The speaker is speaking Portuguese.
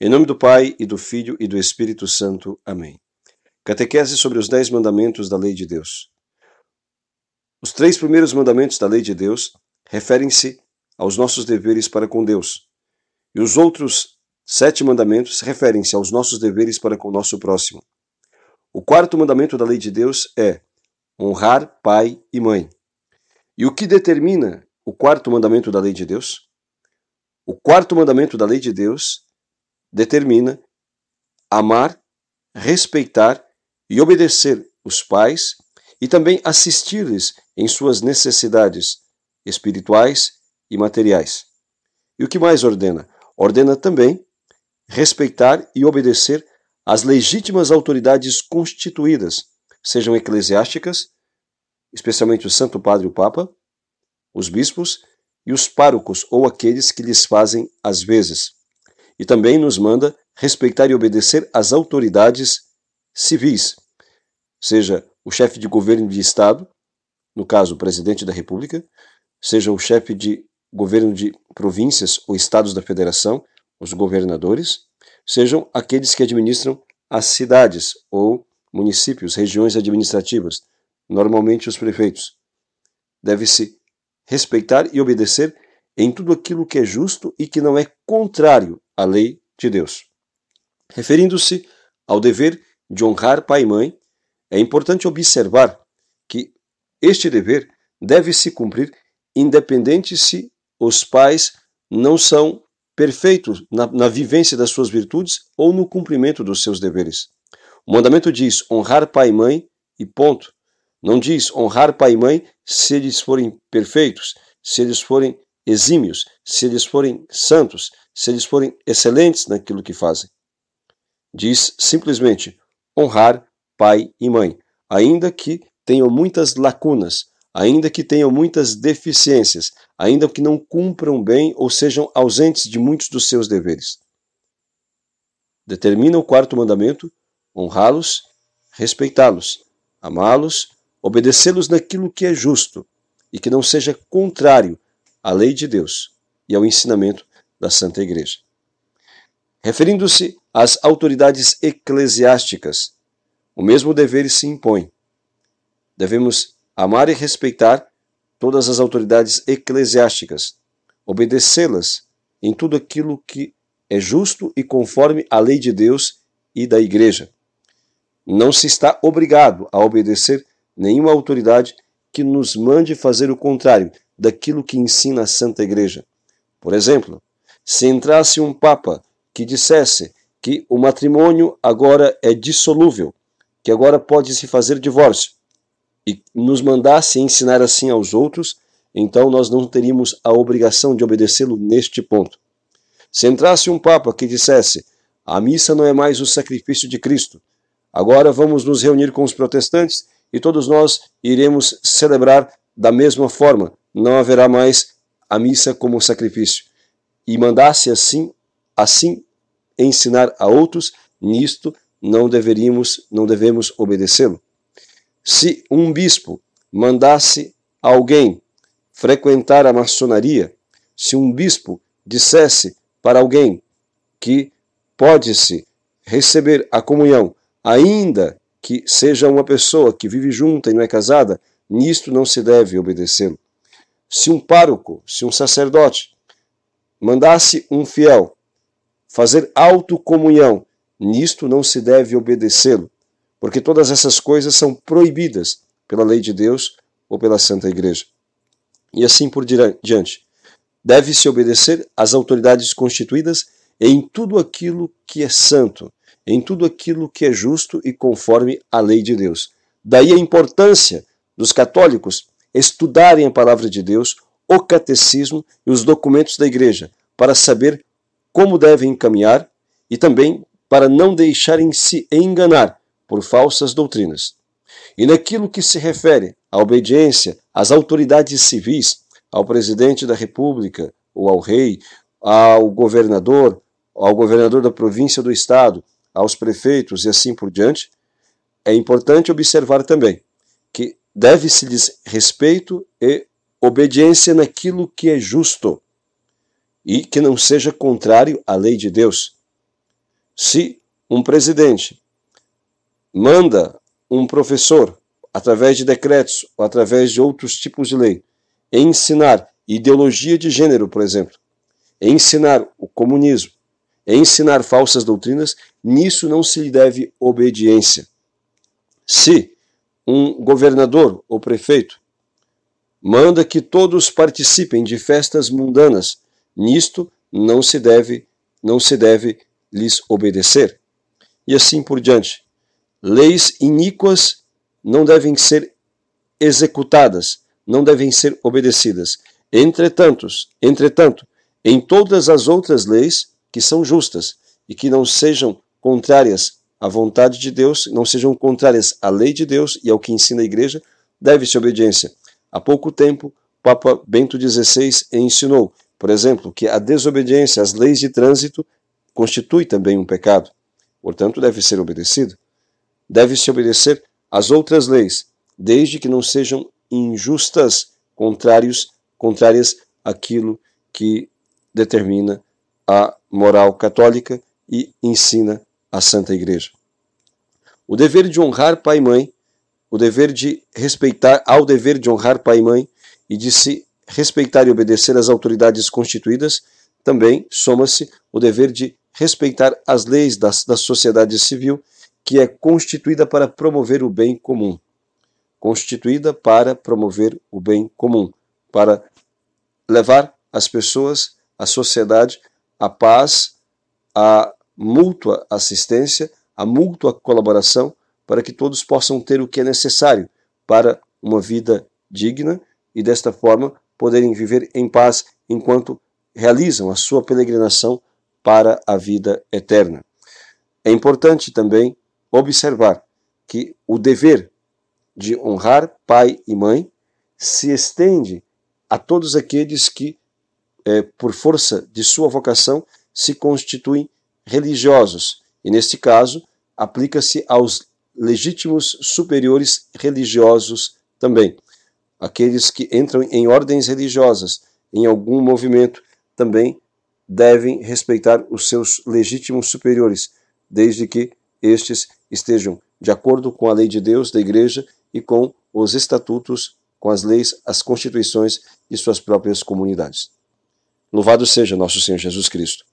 Em nome do Pai, e do Filho, e do Espírito Santo. Amém. Catequese sobre os Dez Mandamentos da Lei de Deus. Os três primeiros mandamentos da Lei de Deus referem-se aos nossos deveres para com Deus, e os outros sete mandamentos referem-se aos nossos deveres para com o nosso próximo. O quarto mandamento da Lei de Deus é honrar pai e mãe. E o que determina o quarto mandamento da Lei de Deus? O quarto mandamento da Lei de Deus determina amar, respeitar e obedecer os pais e também assistir-lhes em suas necessidades espirituais e materiais. E o que mais ordena? Ordena também respeitar e obedecer as legítimas autoridades constituídas, sejam eclesiásticas, especialmente o Santo Padre e o Papa, os bispos e os párocos ou aqueles que lhes fazem as vezes e também nos manda respeitar e obedecer às autoridades civis, seja o chefe de governo de Estado, no caso o presidente da República, seja o chefe de governo de províncias ou estados da federação, os governadores, sejam aqueles que administram as cidades ou municípios, regiões administrativas, normalmente os prefeitos. Deve-se respeitar e obedecer em tudo aquilo que é justo e que não é contrário à lei de Deus. Referindo-se ao dever de honrar pai e mãe, é importante observar que este dever deve se cumprir independente se os pais não são perfeitos na, na, vivência das suas virtudes ou no cumprimento dos seus deveres. O mandamento diz honrar pai e mãe e ponto. Não diz honrar pai e mãe se eles forem perfeitos, se eles forem exímios, se eles forem santos, se eles forem excelentes naquilo que fazem. Diz simplesmente honrar pai e mãe, ainda que tenham muitas lacunas, ainda que tenham muitas deficiências, ainda que não cumpram bem ou sejam ausentes de muitos dos seus deveres. Determina o quarto mandamento: honrá-los, respeitá-los, amá-los, obedecê-los naquilo que é justo e que não seja contrário à lei de Deus e ao ensinamento da Santa Igreja. Referindo-se às autoridades eclesiásticas, o mesmo dever se impõe. Devemos amar e respeitar todas as autoridades eclesiásticas, obedecê-las em tudo aquilo que é justo e conforme à lei de Deus e da Igreja. Não se está obrigado a obedecer nenhuma autoridade que nos mande fazer o contrário, daquilo que ensina a Santa Igreja. Por exemplo, se entrasse um Papa que dissesse que o matrimônio agora é dissolúvel, que agora pode se fazer divórcio, e nos mandasse ensinar assim aos outros, então nós não teríamos a obrigação de obedecê-lo neste ponto. Se entrasse um Papa que dissesse: a missa não é mais o sacrifício de Cristo, agora vamos nos reunir com os protestantes e todos nós iremos celebrar da mesma forma, não haverá mais a missa como sacrifício. E mandasse assim, assim ensinar a outros, nisto não deveríamos, não devemos obedecê-lo. Se um bispo mandasse alguém frequentar a maçonaria, se um bispo dissesse para alguém que pode-se receber a comunhão, ainda que seja uma pessoa que vive junta e não é casada, nisto não se deve obedecê-lo se um pároco, se um sacerdote, mandasse um fiel fazer autocomunhão, nisto não se deve obedecê-lo, porque todas essas coisas são proibidas pela lei de Deus ou pela Santa Igreja. E assim por diante. Deve-se obedecer às autoridades constituídas em tudo aquilo que é santo, em tudo aquilo que é justo e conforme a lei de Deus. Daí a importância dos católicos estudarem a palavra de Deus, o catecismo e os documentos da igreja, para saber como devem encaminhar e também para não deixarem-se enganar por falsas doutrinas. E naquilo que se refere à obediência às autoridades civis, ao presidente da República ou ao rei, ao governador, ao governador da província do estado, aos prefeitos e assim por diante, é importante observar também que deve-se-lhes respeito e obediência naquilo que é justo e que não seja contrário à lei de Deus. Se um presidente manda um professor, através de decretos ou através de outros tipos de lei, ensinar ideologia de gênero, por exemplo, ensinar o comunismo, ensinar falsas doutrinas, nisso não se lhe deve obediência. Se um governador ou prefeito manda que todos participem de festas mundanas. Nisto não se deve, não se deve lhes obedecer. E assim por diante. Leis iníquas não devem ser executadas, não devem ser obedecidas. Entretanto, entretanto, em todas as outras leis que são justas e que não sejam contrárias à vontade de Deus, não sejam contrárias à lei de Deus e ao que ensina a igreja, deve-se obediência. Há pouco tempo, Papa Bento XVI ensinou, por exemplo, que a desobediência às leis de trânsito constitui também um pecado, portanto, deve ser obedecido. Deve-se obedecer às outras leis, desde que não sejam injustas, contrários, contrárias àquilo que determina a moral católica e ensina a Santa Igreja. O dever de honrar pai e mãe, o dever de respeitar, ao dever de honrar pai e mãe e de se respeitar e obedecer às autoridades constituídas, também soma-se o dever de respeitar as leis da, da sociedade civil que é constituída para promover o bem comum. Constituída para promover o bem comum, para levar as pessoas, a sociedade, a paz, a mútua assistência, a mútua colaboração, para que todos possam ter o que é necessário para uma vida digna e, desta forma, poderem viver em paz enquanto realizam a sua peregrinação para a vida eterna. É importante também observar que o dever de honrar pai e mãe se estende a todos aqueles que, é, por força de sua vocação, se constituem religiosos, e neste caso aplica-se aos legítimos superiores religiosos também. Aqueles que entram em ordens religiosas, em algum movimento, também devem respeitar os seus legítimos superiores, desde que estes estejam de acordo com a lei de Deus, da Igreja e com os estatutos, com as leis, as constituições de suas próprias comunidades. Louvado seja nosso Senhor Jesus Cristo.